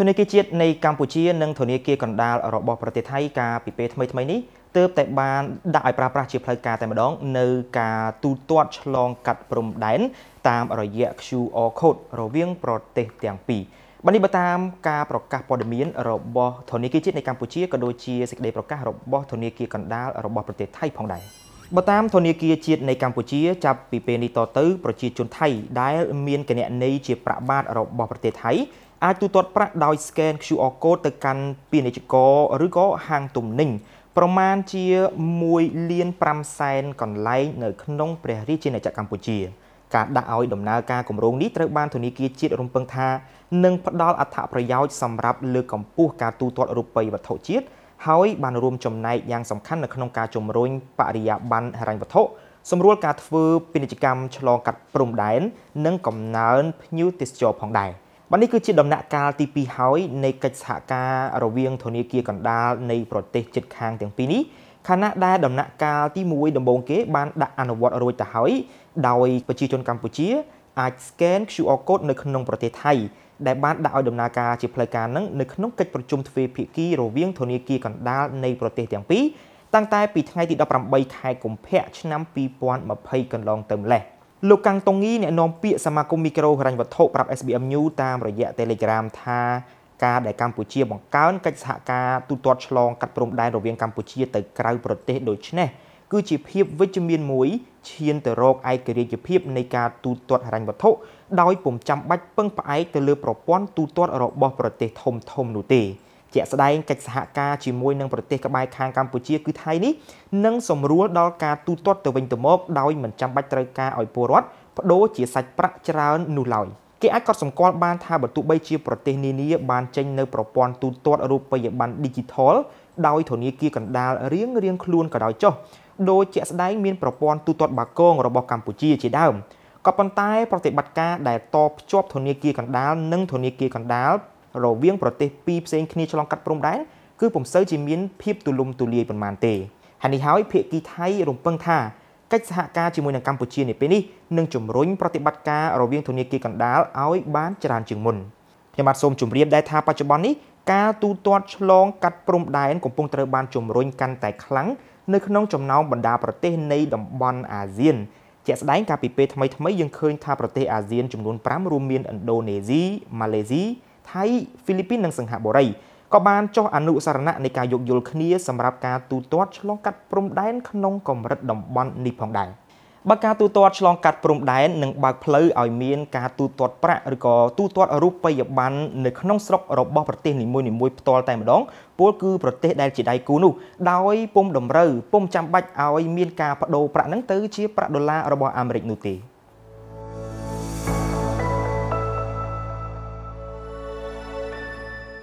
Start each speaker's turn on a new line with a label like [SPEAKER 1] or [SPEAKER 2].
[SPEAKER 1] ធនាគារជាតិនៃកម្ពុជានិងធនាគារកណ្ដាលរបស់ប្រទេសថៃកាលពីពេលថ្មីថ្មីនេះទើបតែបានដាក់ឲ្យប្រើប្រាស់ជាផ្លូវការតែម្ដងនៅការទូទាត់ឆ្លងកាត់ព្រំដែនតាមរយៈ QR code រវាងប្រទេសទាំងពីរបាននេះបើតាមការប្រកាសព័ត៌មានរបស់ធនាគារជាតិនៃកម្ពុជាក៏ដូចជាសេចក្តីប្រកាសរបស់ធនាគារកណ្ដាលរបស់ប្រទេសថៃផងដែរ។បើតាមធនាគារជាតិនៃកម្ពុជាចាប់ពីពេលនេះតទៅប្រជាជនថៃដែលមានគណនីជាប្រាក់បាតរបស់ប្រទេសថៃអាចទូទាត់ប្រាក់ដោយ scan QR code ទៅកាន់ពាណិជ្ជករឬក៏ហាងទំនិញប្រមាណជា1លាន5សែនកន្លែងនៅក្នុងព្រះរាជាណាចក្រកម្ពុជាការដាក់ឲ្យដំណើរការគម្រោងនេះត្រូវបានធនាគារជាតិរំពឹងថានឹងផ្ដល់អត្ថប្រយោជន៍សម្រាប់លើកកម្ពស់ការទូទាត់រូបិយវត្ថុជាតិហើយបានរួមចំណែកយ៉ាងសំខាន់នៅក្នុងការជំរុញបរិយាប័ន្នហិរញ្ញវត្ថុសម្រួលការធ្វើពាណិជ្ជកម្មឆ្លងកាត់ព្រំដែននិងកំណើនភ្ញៀវទេសចរផងដែរបាទនេះគឺជាដំណាក់កាលទី2ហើយនៃកិច្ចសហការរវាងធនាគារកណ្ដាលនៃប្រទេសជិតខាងទាំងពីរនេះខណៈដែលដំណាក់កាលទី1ដំបូងគេបានដាក់អនុវត្តរួចទៅហើយដោយប្រជាជនកម្ពុជាអាច scan QR code នៅក្នុងប្រទេសថៃដែលបានដាក់ឲ្យដំណើរការជាផ្លូវការនឹងនៅក្នុងកិច្ចប្រជុំទ្វេភាគីរវាងធនាគារកណ្ដាលនៃប្រទេសទាំងពីរតាំងតែពីថ្ងៃទី18ខែកុម្ភៈឆ្នាំ2020កន្លងទៅម្ល៉េះលោកកាំងតុងងីអ្នកនាំពាក្យសមាគមមីក្រូហិរញ្ញវត្ថុប្រាប់ SBM News តាមរយៈ Telegram ថាការដែលកម្ពុជា បង្កើនកិច្ចសហការទូទាត់ឆ្លងកាត់ព្រំដែនរវាងកម្ពុជាទៅក្រៅប្រទេសដូចនេះគឺជាភាពវិជ្ជមានមួយឈានទៅរកឯករាជ្យភាពនៃការទូទាត់ហិរញ្ញវត្ថុដោយពុំចាំបាច់ពឹងផ្អែកទៅលើប្រព័ន្ធទូទាត់របស់ប្រទេសធំៗនោះទេជាក់ស្ដែងកិច្ចសហការជាមួយនឹងប្រទេសក្បែរខាងកម្ពុជាគឺថៃនេះនឹងសម្រួលដល់ការទូទាត់ទៅវិញទៅមកដោយមិនចាំបាច់ត្រូវការឲ្យពលរដ្ឋបដូរជាសាច់ប្រាក់ច្រើននោះឡើយ។គេអាចកត់សម្គាល់បានថាបើទោះបីជាប្រទេសនានាបានចេញនៅប្រព័ន្ធទូទាត់រូបិយប័ណ្ណ Digital ដោយធនាគារកណ្ដាលរៀងរៀងខ្លួនក៏ដោយចុះដោយជាក់ស្ដែងមានប្រព័ន្ធទូទាត់បាគងរបស់កម្ពុជាជាដើមក៏ប៉ុន្តែប្រតិបត្តិការដែលតភ្ជាប់ធនាគារកណ្ដាលនិងធនាគារកណ្ដាលរវាងប្រទេសពីរផ្សេងគ្នាឆ្លងកាត់ព្រំដែនគឺពុំសូវជាមានភាពទូលំទូលាយប៉ុន្មានទេហើយនេះហើយភាគីថៃរំពឹងថាកិច្ចសហការជាមួយនឹងកម្ពុជានាពេលនេះនឹងជំរុញប្រតិបត្តិការរវាង ធនាគារកណ្ដាលឲ្យបានច្រើនជាងមុនខ្ញុំបាទសូមជម្រាបដែរថាបច្ចុប្បន្ននេះការទូទាត់ឆ្លងកាត់ព្រំដែនកំពុងត្រូវបានជំរុញកាន់តែខ្លាំងនៅក្នុងចំណោមបណ្ដាប្រទេសនៃតំបន់អាស៊ានជាក់ស្ដែងកាលពីពេលថ្មីថ្មីយើងឃើញថាប្រទេសអាស៊ានចំនួន5រួមមានឥណ្ឌូនេស៊ីម៉ាឡេស៊ីថៃហ្វីលីពីននិងសិង្ហបុរីក៏បានចុះអនុសារណៈនៃការយោគយល់គ្នាសម្រាប់ការទូទាត់ឆ្លងកាត់ព្រំដែនក្នុងកម្រិតតំបន់នេះផងដែរ។បើការទូទាត់ឆ្លងកាត់ព្រំដែននិងបើកផ្លូវឲ្យមានការទូទាត់ប្រាក់ឬក៏ទូទាត់រូបិយប័ណ្ណនៅក្នុងស្រុករបស់ប្រទេសនីមួយៗផ្ទាល់តែម្ដងពលគឺប្រទេសដែលជាដៃគូនោះដោយពុំតម្រូវពុំចាំបាច់ឲ្យមានការបដូរប្រាក់ហ្នឹងទៅជាប្រាក់ដុល្លាររបស់អាមេរិកនោះទេ។